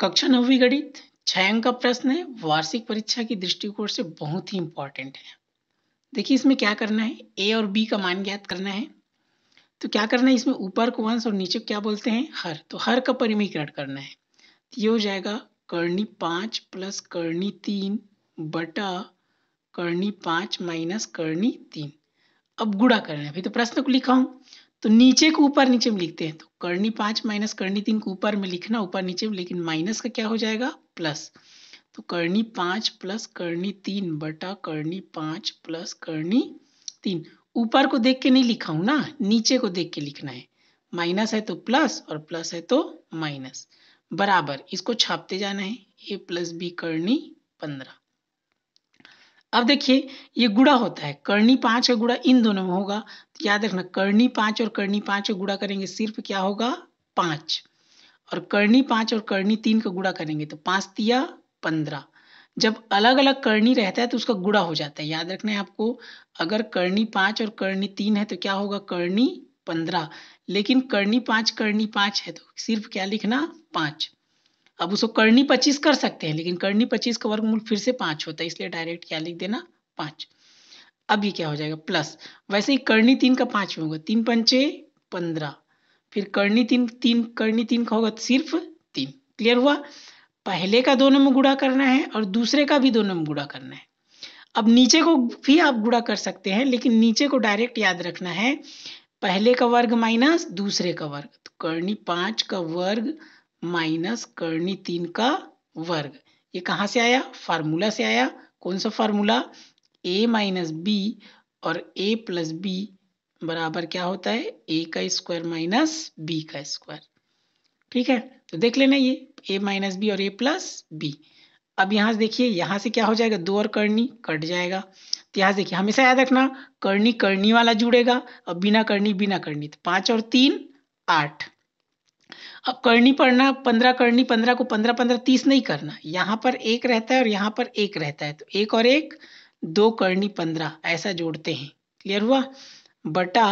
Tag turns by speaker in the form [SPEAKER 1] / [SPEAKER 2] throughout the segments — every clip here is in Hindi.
[SPEAKER 1] कक्षा नवी गणित छः का प्रश्न है वार्षिक परीक्षा की दृष्टिकोण से बहुत ही इंपॉर्टेंट है देखिए इसमें क्या करना है ए और बी का मान ज्ञात करना है तो क्या करना है इसमें ऊपर को वंश और नीचे क्या बोलते हैं हर तो हर का परिमीकरण करना है तो ये हो जाएगा करणी पांच प्लस करणी तीन बटा करणी पांच माइनस करणी तीन अब गुड़ा करना है अभी तो प्रश्न को लिखा हूं तो नीचे को ऊपर नीचे में लिखते हैं तो करनी पांच माइनस करनी तीन को ऊपर में लिखना ऊपर नीचे में लेकिन माइनस का क्या हो जाएगा प्लस तो करनी पांच प्लस करनी तीन बटा करनी पांच प्लस करनी तीन ऊपर को देख के नहीं लिखा हूं ना नीचे को देख के लिखना है माइनस है तो प्लस और प्लस है तो माइनस बराबर इसको छापते जाना है ए प्लस बी करनी पंद्रह अब देखिए ये गुड़ा होता है करनी पांच का गुड़ा इन दोनों में होगा तो याद रखना करनी पांच और करनी पांच का गुड़ा करेंगे सिर्फ क्या होगा पांच और करनी पांच और करनी तीन का गुड़ा करेंगे तो पांच तिया पंद्रह जब अलग अलग करनी रहता है तो उसका गुड़ा हो जाता है याद रखना है आपको अगर करनी पांच और करनी तीन है तो क्या होगा करनी पंद्रह लेकिन करनी पांच करनी पांच है तो सिर्फ क्या लिखना पांच अब उसको करनी पच्चीस कर सकते हैं लेकिन करनी पच्चीस का वर्गमूल फिर से पांच होता है इसलिए डायरेक्ट क्या लिख देना पांच अब ये क्या हो जाएगा प्लस वैसे ही करनी तीन का पांच में होगा तीन पंचे पंद्रह फिर करनी तीन तीन करनी तीन का होगा सिर्फ तीन क्लियर हुआ पहले का दोनों में गुड़ा करना है और दूसरे का भी दोनों में गुड़ा करना है अब नीचे को भी आप गुड़ा कर सकते हैं लेकिन नीचे को डायरेक्ट याद रखना है पहले का वर्ग माइनस दूसरे का वर्ग तो करनी पांच का वर्ग माइनस करनी तीन का वर्ग ये कहाँ से आया फार्मूला से आया कौन सा फार्मूला ए माइनस बी और ए प्लस बी बराबर क्या होता है ए का स्क्वायर माइनस बी का स्क्वायर ठीक है तो देख लेना ये ए माइनस बी और ए प्लस बी अब यहाँ से देखिए यहाँ से क्या हो जाएगा दो और करनी कट जाएगा तो यहाँ से देखिए हमेशा याद रखना करनी करनी वाला जुड़ेगा और बिना करनी बिना करनी तो पाँच और तीन आठ अब करनी पड़ना पंद्रह करनी पंद्रह को पंद्रह पंद्रह तीस नहीं करना यहां पर एक रहता है और यहां पर एक रहता है तो एक और एक दो करनी पंद्रह ऐसा जोड़ते हैं क्लियर हुआ बटा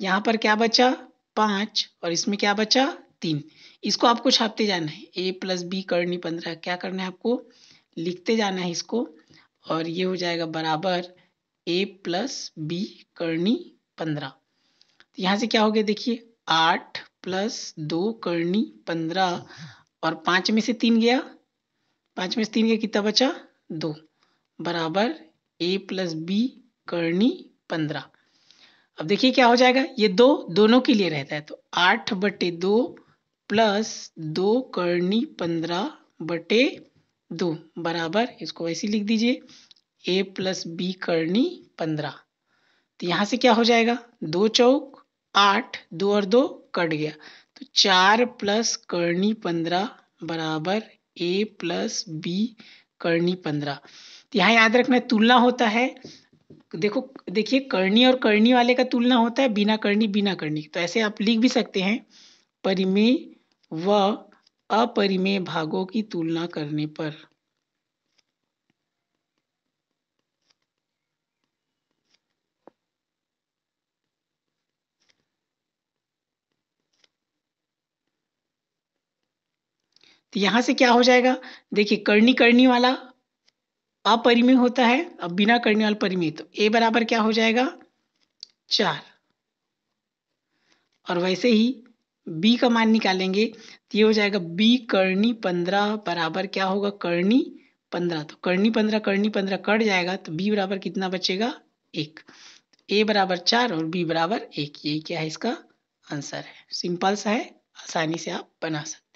[SPEAKER 1] यहां पर क्या बचा पांच और इसमें क्या बचा तीन इसको आपको छापते जाना है ए प्लस बी करनी पंद्रह क्या करना है आपको लिखते जाना है इसको और ये हो जाएगा बराबर ए प्लस बी करनी पंद्रह तो यहां से क्या हो गया देखिए आठ प्लस दो करनी पंद्रह और पाँच में से तीन गया पाँच में से तीन गया कितना बचा दो बराबर ए प्लस बी करनी पंद्रह अब देखिए क्या हो जाएगा ये दो दोनों के लिए रहता है तो आठ बटे दो प्लस दो करनी पंद्रह बटे दो बराबर इसको ऐसे लिख दीजिए ए प्लस बी करनी पंद्रह तो यहाँ से क्या हो जाएगा दो चौक आठ दो और दो कट गया तो चार प्लस करनी पंद्रह बराबर ए प्लस बी करनी पंद्रह तो यहाँ याद रखना तुलना होता है देखो देखिए करनी और करनी वाले का तुलना होता है बिना करनी बिना करनी तो ऐसे आप लिख भी सकते हैं परिमेय व अपरिमेय भागों की तुलना करने पर तो यहां से क्या हो जाएगा देखिए करनी करनी वाला अपरिमेय होता है अब बिना करनी वाला परिमेय तो ए बराबर क्या हो जाएगा चार और वैसे ही बी का मान निकालेंगे तो ये हो जाएगा बी करनी पंद्रह बराबर क्या होगा करनी पंद्रह तो करनी पंद्रह करनी पंद्रह कट जाएगा तो बी बराबर कितना बचेगा एक ए बराबर चार और बी बराबर एक यही क्या है इसका आंसर है सिंपल सा है आसानी से आप बना सकते